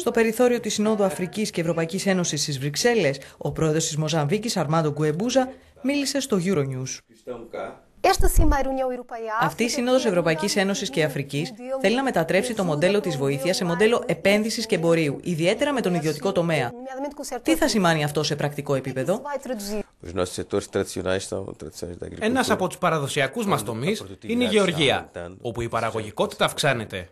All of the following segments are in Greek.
Στο περιθώριο της Συνόδου Αφρικής και Ευρωπαϊκής Ένωσης στις Βρυξέλλες, ο πρόεδρος της Μοζαμβίκης, Αρμάντο Γκουεμπούζα, μίλησε στο Euronews. Αυτή η Σύνοδο Ευρωπαϊκή Ένωσης και Αφρική θέλει να μετατρέψει το μοντέλο τη βοήθειας σε μοντέλο επένδυσης και εμπορίου, ιδιαίτερα με τον ιδιωτικό τομέα. Τι θα σημάνει αυτό σε πρακτικό επίπεδο. Ένας από τους παραδοσιακούς μας τομείς είναι η γεωργία, όπου η παραγωγικότητα αυξάνεται.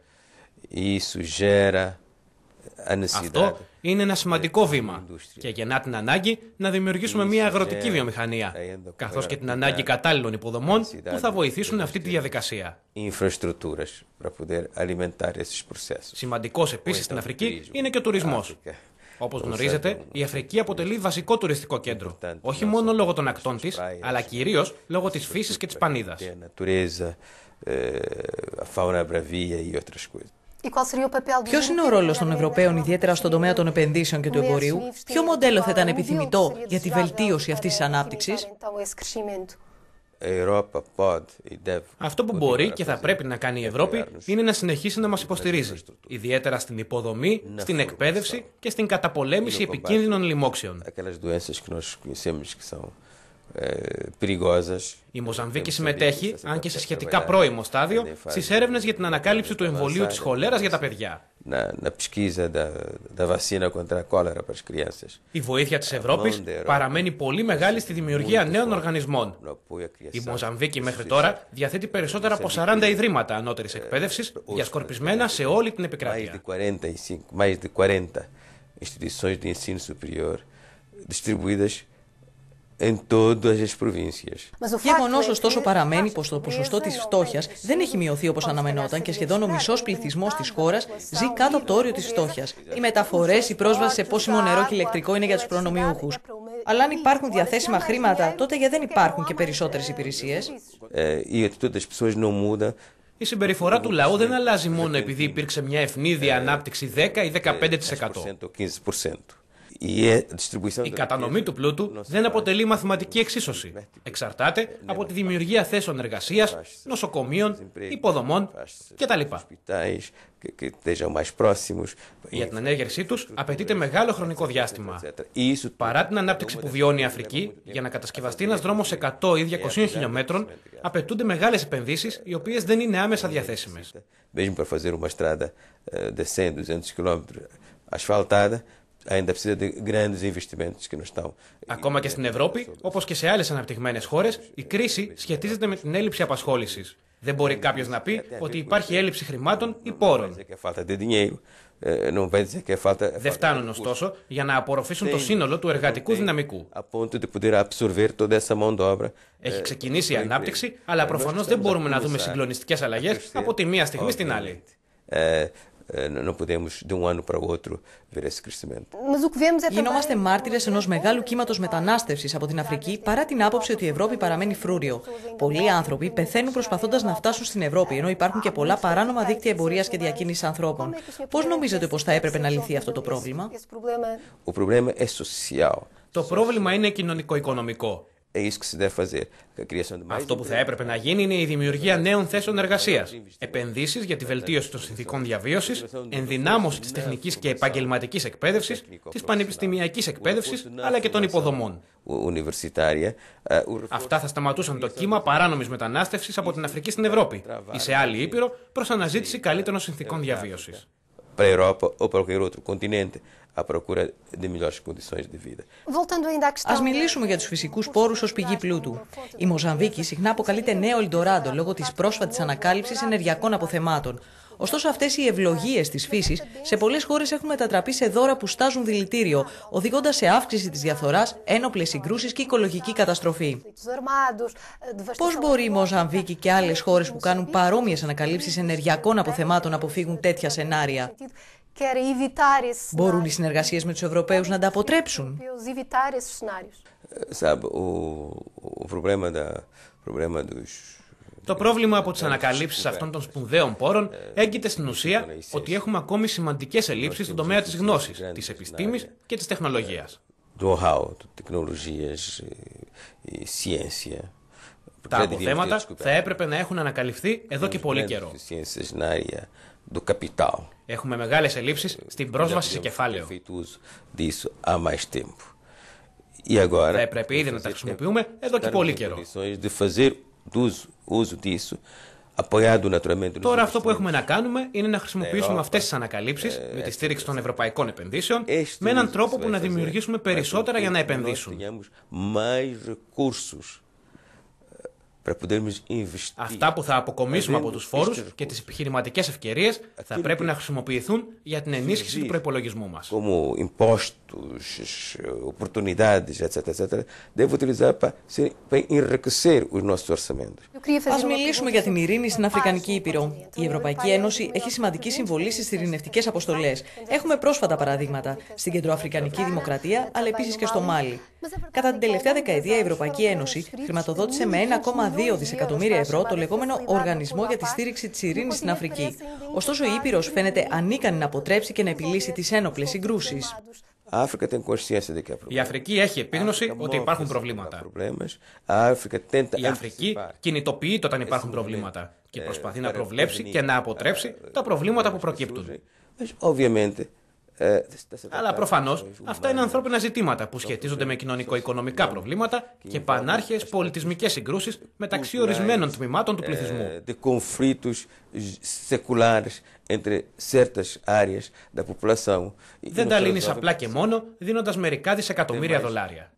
Αυτό είναι ένα σημαντικό βήμα ε, και γεννά την ανάγκη να δημιουργήσουμε μια αγροτική βιομηχανία, καθώς και την ανάγκη κατάλληλων υποδομών που θα βοηθήσουν αυτή τη διαδικασία. Σημαντικός επίσης στην Αφρική είναι και ο τουρισμός. Όπως γνωρίζετε, η Αφρική αποτελεί βασικό τουριστικό κέντρο, όχι μόνο λόγω των ακτών της, αλλά κυρίως λόγω της φύσης και της πανίδα. Ποιος είναι ο ρόλος των Ευρωπαίων, ιδιαίτερα στον τομέα των επενδύσεων και του εμπορίου, e ποιο μοντέλο θα ήταν επιθυμητό για τη βελτίωση αυτής της ανάπτυξης. Αυτό που μπορεί και θα πρέπει να κάνει η Ευρώπη είναι να συνεχίσει να μας υποστηρίζει, ιδιαίτερα στην υποδομή, στην εκπαίδευση και στην καταπολέμηση επικίνδυνων λοιμόξεων. Ε, η Μοζαμβίκη ε, συμμετέχει, ε, αν και σε σχετικά πρώιμο στάδιο, στις έρευνες για την ανακάλυψη του εμβολίου της χολέρα για τα παιδιά. Η βοήθεια της Ευρώπης παραμένει πολύ μεγάλη στη δημιουργία νέων οργανισμών. Η Μοζαμβίκη μέχρι τώρα διαθέτει περισσότερα από 40 ιδρύματα ανώτερης εκπαίδευση διασκορπισμένα σε όλη την επικράτεια. distribuídas em todas Γεγονός, ωστόσο, παραμένει πως το ποσοστό της φτώχειας δεν έχει μειωθεί όπως αναμενόταν και σχεδόν ο μισός πληθυσμός της um χώρας ζει κάτω από το όριο της φτώχειας. Οι μεταφορές, η πρόσβαση σε πόσιμο νερό και ηλεκτρικό είναι για τους προνομιούχους. Αλλά αν υπάρχουν διαθέσιμα χρήματα, τότε γιατί δεν υπάρχουν και περισσότερες υπηρεσίες. Ε, η συμπεριφορά του λαού δεν ε, αλλάζει μόνο ε, επειδή υπήρξε μια ευνίδια ανάπτυξη 10 ή 15%. Η, ε, κατανομή του πλούτου δεν αποτελεί μαθηματική εξίσωση. Εξαρτάται από τη δημιουργία θέσεων εργασίας, νοσοκομείων, υποδομών κτλ. Για την ανέγερσή τους απαιτείται μεγάλο χρονικό διάστημα. Παρά την ανάπτυξη που βιώνει η Αφρική, για να κατασκευαστεί ένας δρόμος 100 ή 200 χιλιόμετρων, απαιτούνται μεγάλες επενδύσεις οι οποίες δεν είναι άμεσα διαθέσιμες ainda precisa de grandes investimentos que não estão. Ακόμα και στην Ευρώπη, όπως και σε άλλες αναπτυγμένες χώρες, η κρίση σχετίζεται με την έλλειψη απασχόλησης. Δεν μπορεί κάποιος να πει ότι υπάρχει έλλειψη χρημάτων ή πόρων. Δεν φτάνουν ωστόσο για να απορροφήσουν το σύνολο του εργατικού δυναμικού. Έχει ξεκινήσει η ανάπτυξη, αλλά προφανώς δεν μπορούμε να δούμε συγκλονιστικές αλλαγές από τη μία στιγμή στην άλλη não podemos de um ano para o outro ver esse crescimento. Γινόμαστε μάρτυρες ενός μεγάλου κύματος μετανάστευσης από την Αφρική παρά την άποψη ότι η Ευρώπη παραμένει φρούριο. Πολλοί άνθρωποι πεθαίνουν προσπαθώντας να φτάσουν στην Ευρώπη, ενώ υπάρχουν και πολλά παράνομα δίκτυα εμπορίας και διακίνησης ανθρώπων. Πώς νομίζετε πως θα έπρεπε να λυθεί αυτό το πρόβλημα? Το πρόβλημα είναι κοινωνικό-οικονομικό. Ε, Αυτό που θα έπρεπε να γίνει είναι η δημιουργία νέων θέσεων εργασίας, επενδύσεις για τη βελτίωση των συνθήκων διαβίωσης, ενδυνάμωσης της τεχνικής και επαγγελματικής εκπαίδευσης, της πανεπιστημιακής εκπαίδευσης αλλά και των υποδομών. Ε, Αυτά θα σταματούσαν το κύμα παράνομης μετανάστευσης από την Αφρική στην Ευρώπη ή σε άλλη ήπειρο προς αναζήτηση καλύτερων συνθήκων διαβίωσης para a Europa ou para qualquer outro continente à procura de melhores condições de vida. Ας μιλήσουμε για τους ε, φυσικούς πόρους ως πηγή πλούτου. Η Μοζαμβίκη συχνά αποκαλείται νέο Ελντοράντο λόγω της πρόσφατης ανακάλυψης ενεργειακών αποθεμάτων. Ωστόσο, αυτές οι ευλογίες της φύσης σε πολλές χώρες έχουν μετατραπεί σε δώρα που στάζουν δηλητήριο, οδηγώντας σε αύξηση της διαφθοράς, ένοπλες συγκρούσεις και οικολογική καταστροφή. Πώς μπορεί η Μοζαμβίκη και άλλες χώρες που κάνουν παρόμοιες ανακαλύψεις ενεργειακών αποθεμάτων να αποφύγουν τέτοια σενάρια. Μπορούν οι συνεργασίες με τους Ευρωπαίους να τα αποτρέψουν. Ε, το πρόβλημα από τις ανακαλύψεις αυτών των σπουδαίων πόρων έγκυται στην ουσία ότι έχουμε ακόμη σημαντικές ελλείψεις στον τομέα της γνώσης, της επιστήμης και της τεχνολογίας. Τα αποθέματα θα έπρεπε να έχουν ανακαλυφθεί εδώ και πολύ καιρό. Έχουμε μεγάλες ελλείψεις στην πρόσβαση σε κεφάλαιο. Θα έπρεπε ήδη να τα χρησιμοποιούμε εδώ και πολύ καιρό. Τώρα αυτό που έχουμε να κάνουμε είναι να χρησιμοποιήσουμε ε, αυτές τις ε, ανακαλύψεις ε, με τη στήριξη των ευρωπαϊκών επενδύσεων με έναν τρόπο που να δημιουργήσουμε περισσότερα για να επενδύσουν πρέπει να investir. Αυτά που θα αποκομίσουμε ε, από τους φόρους και τι επιχειρηματικές ευκαιρίες θα πρέπει να χρησιμοποιηθούν για την ενίσχυση του προπολογισμού μας. Como impostos, oportunidades, etc., etc., devem utilizar para enriquecer os nossos orçamentos. Α μιλήσουμε για την ειρήνη στην Αφρικανική Ήπειρο. Η Ευρωπαϊκή Ένωση έχει σημαντική συμβολή στις ειρηνευτικές αποστολές. Έχουμε πρόσφατα παραδείγματα στην Κεντροαφρικανική Δημοκρατία, αλλά επίση και στο Μάλι. Κατά την τελευταία δεκαετία, η Ευρωπαϊκή Ένωση χρηματοδότησε με 1,2 δισεκατομμύρια ευρώ το λεγόμενο Οργανισμό για τη Στήριξη της Ειρήνη στην Αφρική. Ωστόσο, η Ήπειρος φαίνεται ανίκανη να αποτρέψει και να επιλύσει τις ένοπλες συγκρούσει. Η Αφρική έχει επίγνωση ότι υπάρχουν προβλήματα. Η Αφρική κινητοποιείται όταν υπάρχουν προβλήματα και ε, προσπαθεί να προβλέψει και να αποτρέψει ε, τα προβλήματα ε, που προκύπτουν. Αλλά προφανώς αυτά είναι ανθρώπινα ζητήματα που σχετίζονται με κοινωνικο-οικονομικά προβλήματα και πανάρχε πολιτισμικές συγκρούσεις μεταξύ ορισμένων τμήματων του πληθυσμού. Δεν τα λύνει απλά και μόνο δίνοντας μερικά δισεκατομμύρια δολάρια.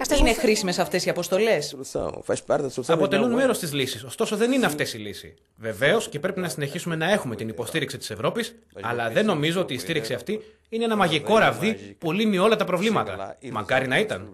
Αυτά είναι χρήσιμες αυτές οι αποστολές. Αποτελούν μέρος της λύσης. Ωστόσο, δεν είναι αυτές η λύση. Βεβαίως και πρέπει να συνεχίσουμε να έχουμε την υποστήριξη της Ευρώπης, αλλά δεν νομίζω ότι η στήριξη αυτή είναι ένα μαγικό ραβδί που λύνει όλα τα προβλήματα. Μακάρι να ήταν.